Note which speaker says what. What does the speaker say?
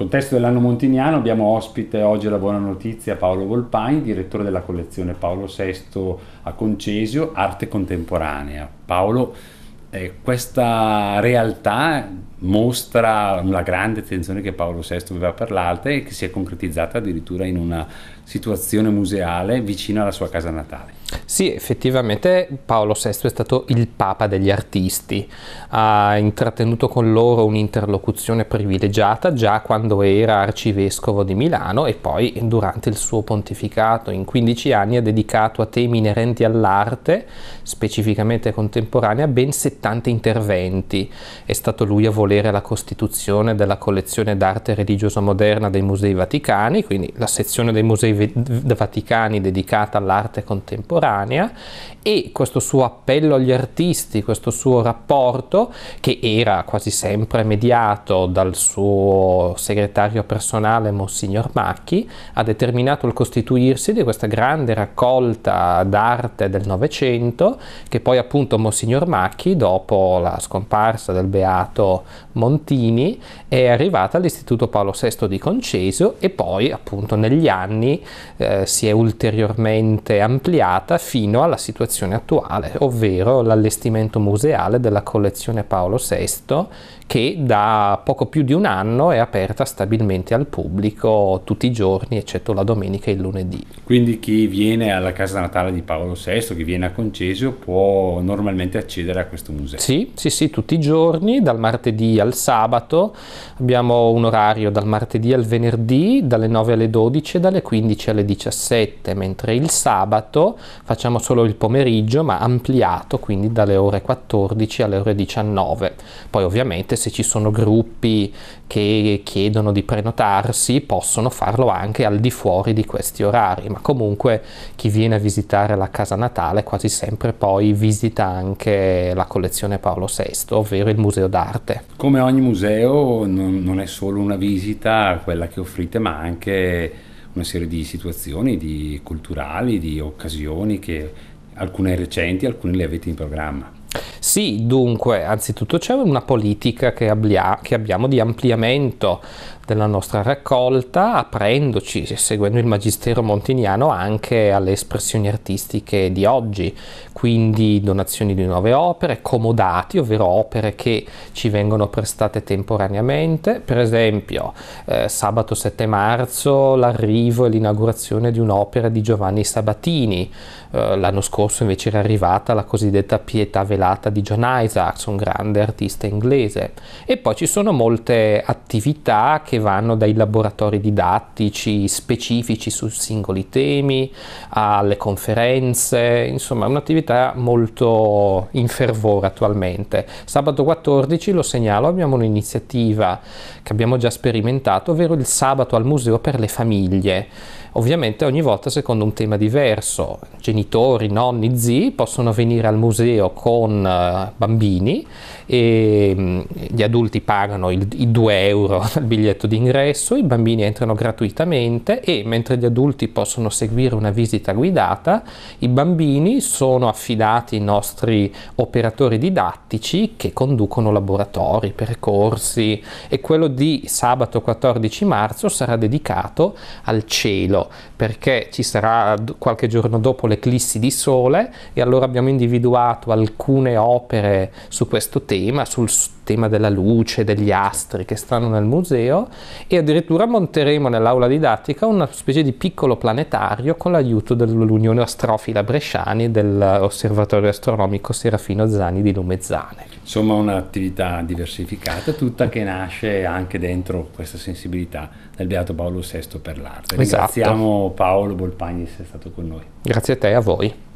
Speaker 1: contesto dell'anno montiniano abbiamo ospite oggi la buona notizia Paolo Volpain, direttore della collezione Paolo VI a Concesio, arte contemporanea. Paolo, eh, questa realtà mostra la grande attenzione che Paolo VI aveva per l'arte e che si è concretizzata addirittura in una situazione museale vicino alla sua casa natale.
Speaker 2: Sì, effettivamente Paolo VI è stato il papa degli artisti, ha intrattenuto con loro un'interlocuzione privilegiata già quando era arcivescovo di Milano e poi durante il suo pontificato in 15 anni ha dedicato a temi inerenti all'arte, specificamente contemporanea, ben 70 interventi. È stato lui a volere la costituzione della collezione d'arte religiosa moderna dei Musei Vaticani, quindi la sezione dei Musei Vaticani dedicata all'arte contemporanea contemporanea e questo suo appello agli artisti, questo suo rapporto che era quasi sempre mediato dal suo segretario personale Monsignor Macchi, ha determinato il costituirsi di questa grande raccolta d'arte del Novecento che poi appunto Monsignor Macchi, dopo la scomparsa del beato Montini, è arrivata all'Istituto Paolo VI di Concesio e poi appunto negli anni eh, si è ulteriormente ampliata portata fino alla situazione attuale, ovvero l'allestimento museale della collezione Paolo VI che da poco più di un anno è aperta stabilmente al pubblico tutti i giorni eccetto la domenica e il lunedì. Quindi chi
Speaker 1: viene alla casa natale di Paolo VI, chi viene a Concesio può normalmente accedere a questo
Speaker 2: museo? Sì, sì, sì, tutti i giorni, dal martedì al sabato, abbiamo un orario dal martedì al venerdì, dalle 9 alle 12 dalle 15 alle 17, mentre il sabato facciamo solo il pomeriggio ma ampliato quindi dalle ore 14 alle ore 19. Poi ovviamente se ci sono gruppi che chiedono di prenotarsi possono farlo anche al di fuori di questi orari, ma comunque chi viene a visitare la casa natale quasi sempre poi visita anche la collezione Paolo VI, ovvero il museo d'arte.
Speaker 1: Come ogni museo non, è solo una visita quella che offrite ma anche una serie di situazioni di culturali, di occasioni che alcune recenti, alcune le avete in programma. Sì,
Speaker 2: dunque, anzitutto c'è una politica che, abbia, che abbiamo di ampliamento della nostra raccolta, aprendoci seguendo il magistero montiniano anche alle espressioni artistiche di oggi, quindi donazioni di nuove opere, comodati, ovvero opere che ci vengono prestate temporaneamente, per esempio eh, sabato 7 marzo l'arrivo e l'inaugurazione di un'opera di Giovanni Sabatini, eh, l'anno scorso invece era arrivata la cosiddetta pietà velata di John Isaacs, un grande artista inglese. E poi ci sono molte attività che vanno dai laboratori didattici specifici su singoli temi, alle conferenze, insomma un'attività molto in fervore attualmente. Sabato 14, lo segnalo, abbiamo un'iniziativa che abbiamo già sperimentato, ovvero il sabato al museo per le famiglie ovviamente ogni volta secondo un tema diverso. Genitori, nonni, zii possono venire al museo con eh, bambini e mm, gli adulti pagano il, i 2 euro al biglietto d'ingresso, i bambini entrano gratuitamente e mentre gli adulti possono seguire una visita guidata, i bambini sono affidati ai nostri operatori didattici che conducono laboratori, percorsi e quello di sabato 14 marzo sarà dedicato al cielo oil perché ci sarà qualche giorno dopo l'eclissi di Sole e allora abbiamo individuato alcune opere su questo tema, sul tema della luce, degli astri che stanno nel museo e addirittura monteremo nell'aula didattica una specie di piccolo planetario con l'aiuto dell'Unione Astrofila Bresciani e dell'Osservatorio Astronomico Serafino Zani di Lumezzane.
Speaker 1: Insomma un'attività diversificata tutta che nasce anche
Speaker 2: dentro questa
Speaker 1: sensibilità del Beato Paolo VI per l'arte. Esatto. Paolo Bolpagni sia stato con noi.
Speaker 2: Grazie a te e a voi.